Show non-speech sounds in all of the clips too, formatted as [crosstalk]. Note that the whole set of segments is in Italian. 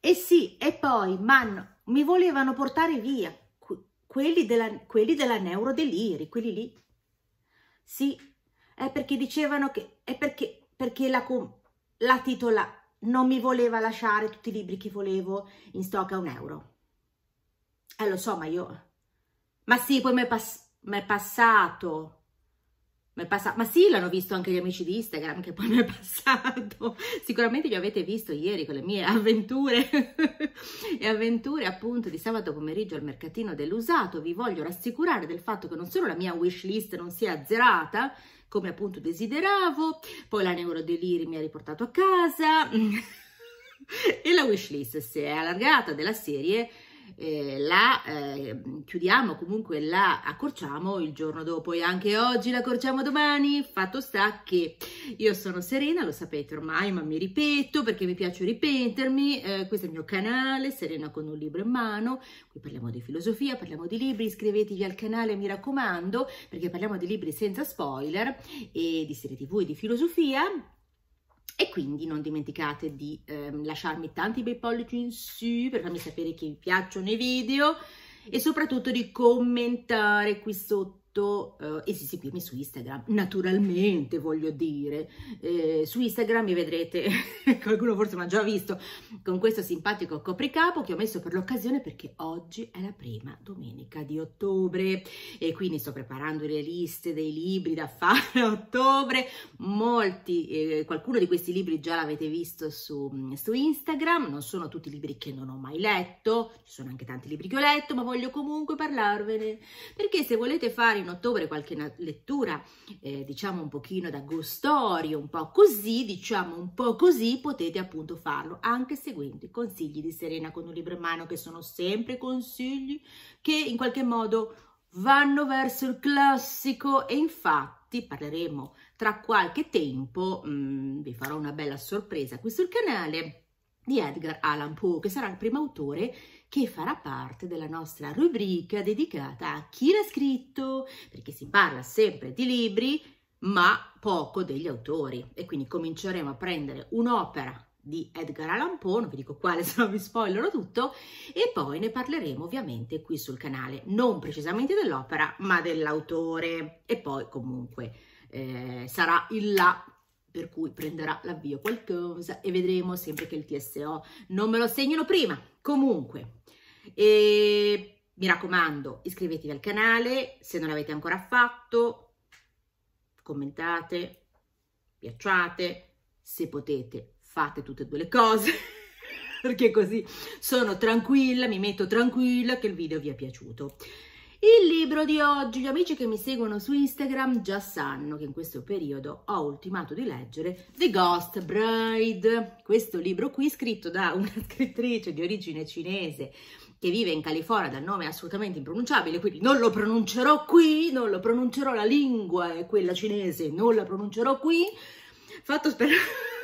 E eh sì, e poi m'hanno, mi volevano portare via quelli della, quelli della neurodeliri, quelli lì. Sì, è perché dicevano che, è perché, perché la, la titola non mi voleva lasciare tutti i libri che volevo in stock a un euro. Eh lo so, ma io... Ma sì, poi mi è, pass è passato ma, passa- ma sì, l'hanno visto anche gli amici di Instagram che poi [laughs] mi è passato. Sicuramente li avete visto ieri con le mie avventure [laughs] e avventure appunto di sabato pomeriggio al mercatino dell'usato. Vi voglio rassicurare del fatto che non solo la mia wish list non si è azzerata, come appunto desideravo, poi la neurodeliri mi ha riportato a casa [laughs] e la wish list si è allargata della serie eh, la eh, chiudiamo, comunque la accorciamo il giorno dopo e anche oggi la accorciamo domani. Fatto sta che io sono serena, lo sapete ormai, ma mi ripeto perché mi piace ripetermi. Eh, questo è il mio canale, Serena con un libro in mano. Qui parliamo di filosofia, parliamo di libri. Iscrivetevi al canale, mi raccomando, perché parliamo di libri senza spoiler e di serie tv e di filosofia e quindi non dimenticate di ehm, lasciarmi tanti bei pollici in su per farmi sapere che vi piacciono i video e soprattutto di commentare qui sotto fatto eh, e sì, seguirmi su Instagram, naturalmente voglio dire. Eh, su Instagram mi vedrete, [laughs] qualcuno forse mi ha già visto, con questo simpatico copricapo che ho messo per l'occasione perché oggi è la prima domenica di ottobre e quindi sto preparando le liste dei libri da fare a ottobre. Molti, eh, qualcuno di questi libri già l'avete visto su, su Instagram, non sono tutti libri che non ho mai letto, ci sono anche tanti libri che ho letto, ma voglio comunque parlarvene perché se volete fare in ottobre qualche lettura, eh, diciamo un pochino da gustorio, un po' così, diciamo un po' così, potete appunto farlo anche seguendo i consigli di Serena con un libro in mano che sono sempre consigli che in qualche modo vanno verso il classico e infatti parleremo tra qualche tempo, mh, mm, vi farò una bella sorpresa qui sul canale, di Edgar Allan Poe, che sarà il primo autore che farà parte della nostra rubrica dedicata a chi l'ha scritto, perché si parla sempre di libri, ma poco degli autori. E quindi cominceremo a prendere un'opera di Edgar Allan Poe, non vi dico quale [laughs] se no vi spoilerò tutto, e poi ne parleremo ovviamente qui sul canale, non precisamente dell'opera, ma dell'autore. E poi comunque eh, sarà il là per cui prenderà l'avvio qualcosa e vedremo sempre che il TSO non me lo segnano prima. Comunque, e eh, mi raccomando, iscrivetevi al canale se non l'avete ancora fatto, commentate, piacciate, se potete fate tutte e due le cose [laughs] perché così sono tranquilla, mi metto tranquilla che il video vi è piaciuto. Il libro di oggi, gli amici che mi seguono su Instagram già sanno che in questo periodo ho ultimato di leggere The Ghost Bride, questo libro qui scritto da una [laughs] scrittrice di origine cinese che vive in California dal nome assolutamente impronunciabile, quindi non lo pronuncerò qui, non lo pronuncerò, la lingua è quella cinese, non la pronuncerò qui, fatto sperare [laughs]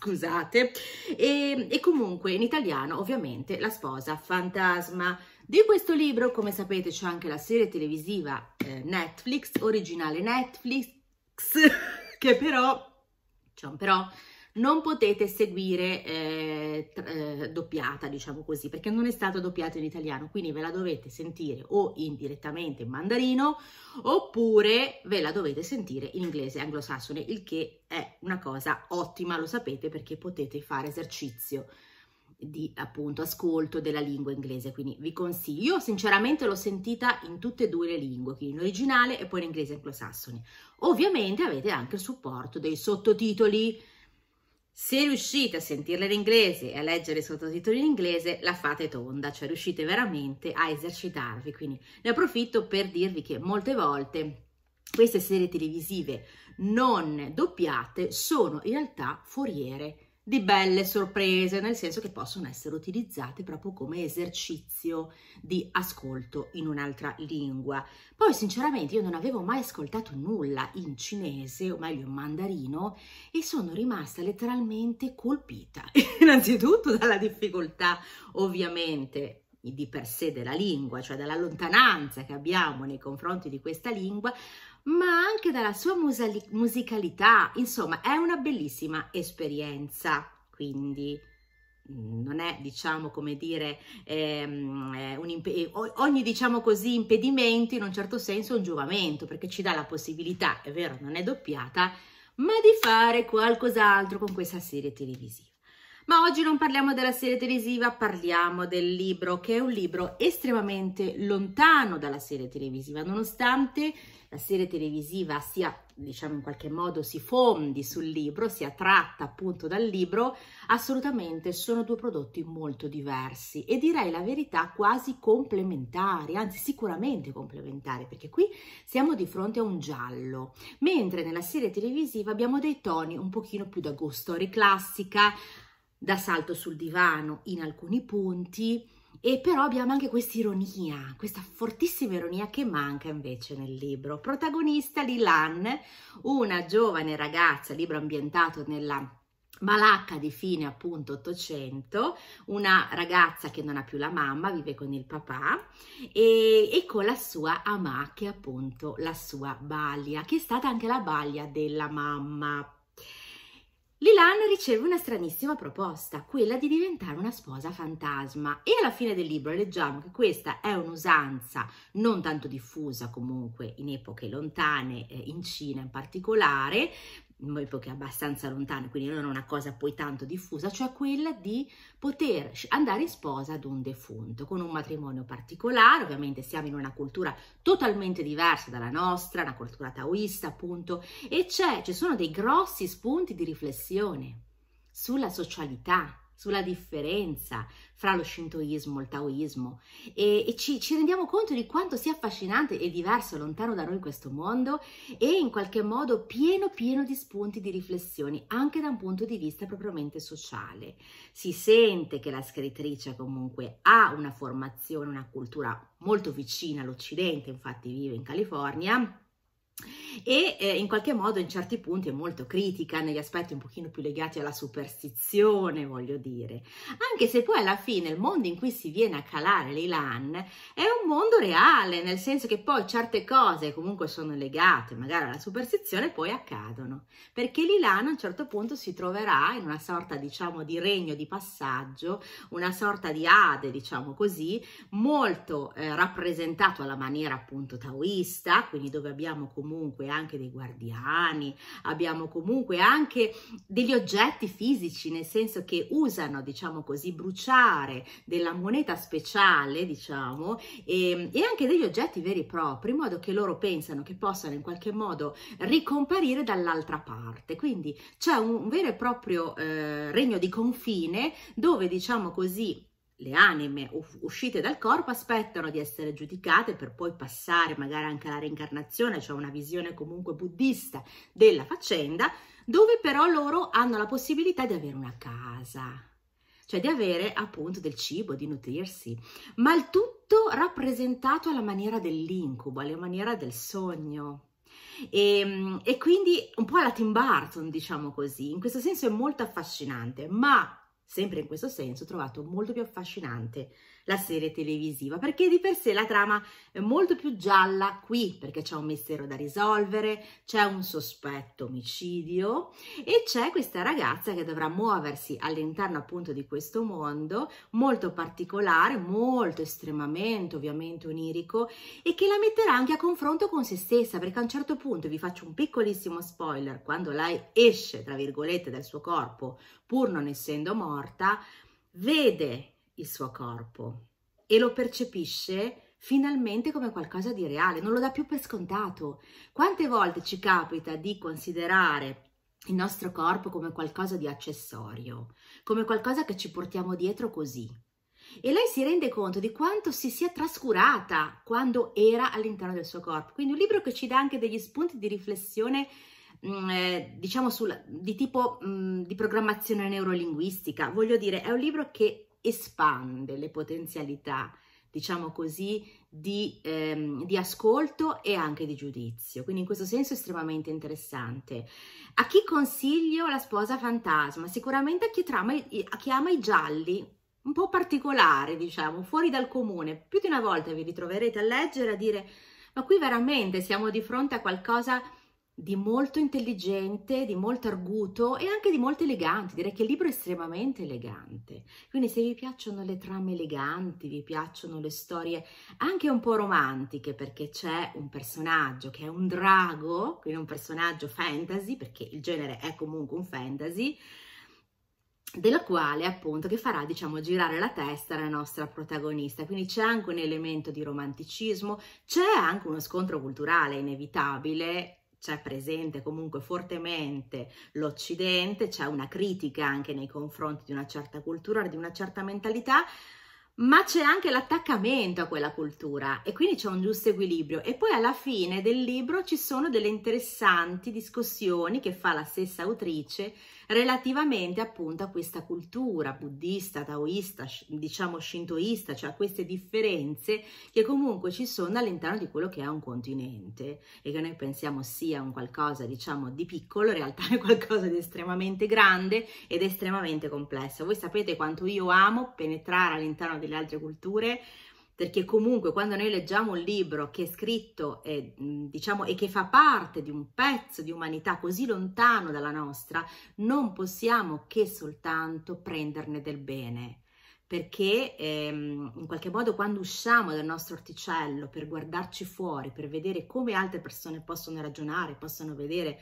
scusate, e, e comunque in italiano ovviamente La sposa fantasma. Di questo libro, come sapete, c'è anche la serie televisiva eh, Netflix, originale Netflix, [laughs] che però, c'è un però, non potete seguire eh, eh, doppiata, diciamo così, perché non è stato doppiato in italiano, quindi ve la dovete sentire o indirettamente in mandarino oppure ve la dovete sentire in inglese anglosassone, il che è una cosa ottima, lo sapete, perché potete fare esercizio di appunto ascolto della lingua inglese quindi vi consiglio io sinceramente l'ho sentita in tutte e due le lingue quindi in originale e poi in inglese anglosassone ovviamente avete anche il supporto dei sottotitoli se riuscite a sentirla in inglese e a leggere i sottotitoli in inglese, la fate tonda, cioè riuscite veramente a esercitarvi. Quindi ne approfitto per dirvi che molte volte queste serie televisive non doppiate sono in realtà foriere di belle sorprese, nel senso che possono essere utilizzate proprio come esercizio di ascolto in un'altra lingua. Poi sinceramente io non avevo mai ascoltato nulla in cinese, o meglio in mandarino, e sono rimasta letteralmente colpita, [laughs] innanzitutto dalla difficoltà ovviamente di per sé della lingua, cioè dalla lontananza che abbiamo nei confronti di questa lingua, ma anche dalla sua musicalità. Insomma, è una bellissima esperienza. Quindi non è, diciamo, come dire, ehm, ogni, diciamo così, impedimento in un certo senso un giovamento, perché ci dà la possibilità, è vero, non è doppiata, ma di fare qualcos'altro con questa serie televisiva. Ma oggi non parliamo della serie televisiva, parliamo del libro, che è un libro estremamente lontano dalla serie televisiva, nonostante la serie televisiva sia, diciamo in qualche modo, si fondi sul libro, sia tratta appunto dal libro, assolutamente sono due prodotti molto diversi e direi la verità quasi complementari, anzi sicuramente complementari, perché qui siamo di fronte a un giallo, mentre nella serie televisiva abbiamo dei toni un pochino più da ghost story classica, da salto sul divano in alcuni punti, e però abbiamo anche questa ironia, questa fortissima ironia che manca invece nel libro. Protagonista Lilan, una giovane ragazza, libro ambientato nella Malacca di fine appunto 800, una ragazza che non ha più la mamma, vive con il papà e, e con la sua amà che è appunto la sua balia, che è stata anche la balia della mamma Lilan riceve una stranissima proposta, quella di diventare una sposa fantasma e alla fine del libro leggiamo che questa è un'usanza non tanto diffusa comunque in epoche lontane, eh, in Cina in particolare, epoche abbastanza lontane, quindi non è una cosa poi tanto diffusa, cioè quella di poter andare in sposa ad un defunto con un matrimonio particolare, ovviamente siamo in una cultura totalmente diversa dalla nostra, una cultura taoista appunto, e ci sono dei grossi spunti di riflessione sulla socialità, sulla differenza fra lo shintoismo e il taoismo e, e ci, ci, rendiamo conto di quanto sia affascinante e diverso lontano da noi questo mondo e in qualche modo pieno pieno di spunti di riflessioni anche da un punto di vista propriamente sociale. Si sente che la scrittrice comunque ha una formazione, una cultura molto vicina all'Occidente, infatti vive in California e eh, in qualche modo in certi punti è molto critica negli aspetti un pochino più legati alla superstizione, voglio dire, anche se poi alla fine il mondo in cui si viene a calare l'Ilan è un mondo reale, nel senso che poi certe cose comunque sono legate magari alla superstizione poi accadono, perché l'Ilan a un certo punto si troverà in una sorta diciamo di regno di passaggio, una sorta di Ade diciamo così, molto eh, rappresentato alla maniera appunto taoista, quindi dove abbiamo comunque comunque anche dei guardiani, abbiamo comunque anche degli oggetti fisici, nel senso che usano, diciamo così, bruciare della moneta speciale, diciamo, e, ehm, e anche degli oggetti veri e propri, in modo che loro pensano che possano in qualche modo ricomparire dall'altra parte. Quindi c'è un, vero e proprio eh, regno di confine dove, diciamo così, le anime uscite dal corpo aspettano di essere giudicate per poi passare magari anche alla reincarnazione, cioè una visione comunque buddista della faccenda, dove però loro hanno la possibilità di avere una casa, cioè di avere appunto del cibo, di nutrirsi, ma il tutto rappresentato alla maniera dell'incubo, alla maniera del sogno. E, ehm, e quindi un po' alla Tim Burton, diciamo così, in questo senso è molto affascinante, ma sempre in questo senso, ho trovato molto più affascinante la serie televisiva, perché di per sé la trama è molto più gialla qui, perché c'è un mistero da risolvere, c'è un sospetto omicidio e c'è questa ragazza che dovrà muoversi all'interno appunto di questo mondo molto particolare, molto estremamente ovviamente onirico e che la metterà anche a confronto con se stessa, perché a un certo punto vi faccio un piccolissimo spoiler, quando lei esce, tra virgolette, dal suo corpo, pur non essendo morta, vede il suo corpo e lo percepisce finalmente come qualcosa di reale, non lo dà più per scontato. Quante volte ci capita di considerare il nostro corpo come qualcosa di accessorio, come qualcosa che ci portiamo dietro così. E lei si rende conto di quanto si sia trascurata quando era all'interno del suo corpo. Quindi un libro che ci dà anche degli spunti di riflessione, mm, eh, diciamo, sul, di tipo mh, mm, di programmazione neurolinguistica. Voglio dire, è un libro che espande le potenzialità, diciamo così, di, ehm, di, ascolto e anche di giudizio. Quindi in questo senso è estremamente interessante. A chi consiglio la sposa fantasma? Sicuramente a chi, trama, a chi ama i gialli, un po' particolare, diciamo, fuori dal comune. Più di una volta vi ritroverete a leggere a dire ma qui veramente siamo di fronte a qualcosa di molto intelligente, di molto arguto e anche di molto elegante. Direi che il libro è estremamente elegante. Quindi se vi piacciono le trame eleganti, vi piacciono le storie anche un po' romantiche, perché c'è un personaggio che è un drago, quindi un personaggio fantasy, perché il genere è comunque un fantasy, della quale appunto che farà diciamo girare la testa la nostra protagonista quindi c'è anche un elemento di romanticismo c'è anche uno scontro culturale inevitabile c'è presente comunque fortemente l'Occidente, c'è una critica anche nei confronti di una certa cultura, di una certa mentalità, ma c'è anche l'attaccamento a quella cultura e quindi c'è un giusto equilibrio. E poi alla fine del libro ci sono delle interessanti discussioni che fa la stessa autrice relativamente appunto a questa cultura buddista, taoista, diciamo shintoista, cioè a queste differenze che comunque ci sono all'interno di quello che è un continente e che noi pensiamo sia un qualcosa diciamo di piccolo, in realtà è qualcosa di estremamente grande ed estremamente complesso. Voi sapete quanto io amo penetrare all'interno del delle altre culture, perché comunque quando noi leggiamo un libro che è scritto e, diciamo, e che fa parte di un pezzo di umanità così lontano dalla nostra, non possiamo che soltanto prenderne del bene perché ehm, in qualche modo quando usciamo dal nostro orticello per guardarci fuori, per vedere come altre persone possono ragionare, possono vedere,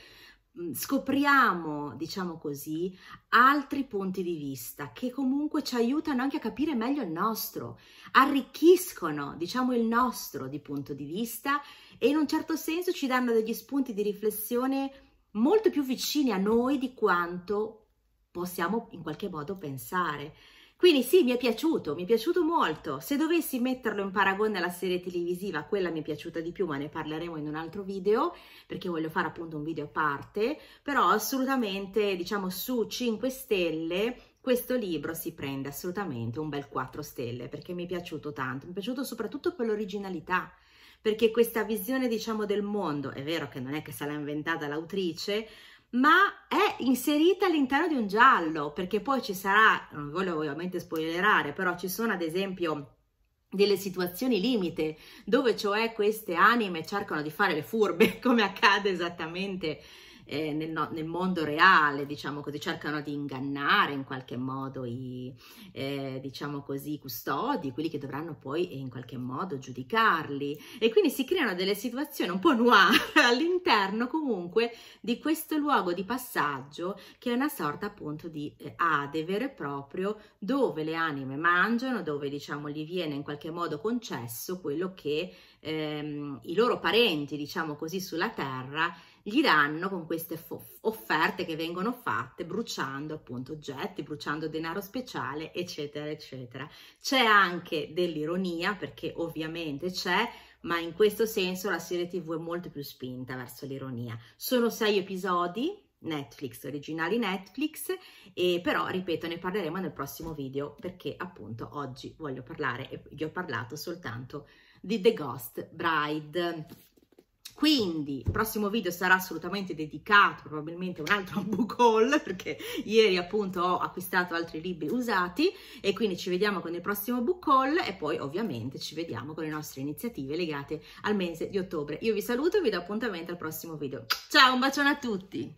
Mm, scopriamo, diciamo così, altri punti di vista che comunque ci aiutano anche a capire meglio il nostro, arricchiscono, diciamo, il nostro di punto di vista e in un certo senso ci danno degli spunti di riflessione molto più vicini a noi di quanto possiamo in qualche modo pensare. Quindi sì, mi è piaciuto, mi è piaciuto molto. Se dovessi metterlo in paragone alla serie televisiva, quella mi è piaciuta di più, ma ne parleremo in un altro video, perché voglio fare appunto un video a parte, però assolutamente, diciamo, su 5 stelle questo libro si prende assolutamente un bel 4 stelle, perché mi è piaciuto tanto, mi è piaciuto soprattutto per l'originalità perché questa visione diciamo del mondo, è vero che non è che se l'ha inventata l'autrice, ma è inserita all'interno di un giallo, perché poi ci sarà, non voglio ovviamente spoilerare, però ci sono ad esempio delle situazioni limite, dove cioè queste anime cercano di fare le furbe, [laughs] come accade esattamente eh, nel, no, nel, mondo reale, diciamo così, cercano di ingannare in qualche modo i, eh, diciamo così, custodi, quelli che dovranno poi eh, in qualche modo giudicarli e quindi si creano delle situazioni un po' noir [laughs] all'interno comunque di questo luogo di passaggio che è una sorta appunto di eh, ade vero e proprio dove le anime mangiano, dove diciamo gli viene in qualche modo concesso quello che ehm, i loro parenti, diciamo così, sulla terra gli danno con queste offerte che vengono fatte bruciando appunto oggetti, bruciando denaro speciale, eccetera, eccetera. C'è anche dell'ironia perché ovviamente c'è, ma in questo senso la serie TV è molto più spinta verso l'ironia. Sono sei episodi Netflix, originali Netflix, e però ripeto ne parleremo nel prossimo video perché appunto oggi voglio parlare e vi ho parlato soltanto di The Ghost Bride quindi il prossimo video sarà assolutamente dedicato probabilmente a un altro [laughs] book haul perché ieri appunto ho acquistato altri libri usati e quindi ci vediamo con il prossimo book haul e poi ovviamente ci vediamo con le nostre iniziative legate al mese di ottobre. Io vi saluto e vi do appuntamento al prossimo video. Ciao, un bacione a tutti!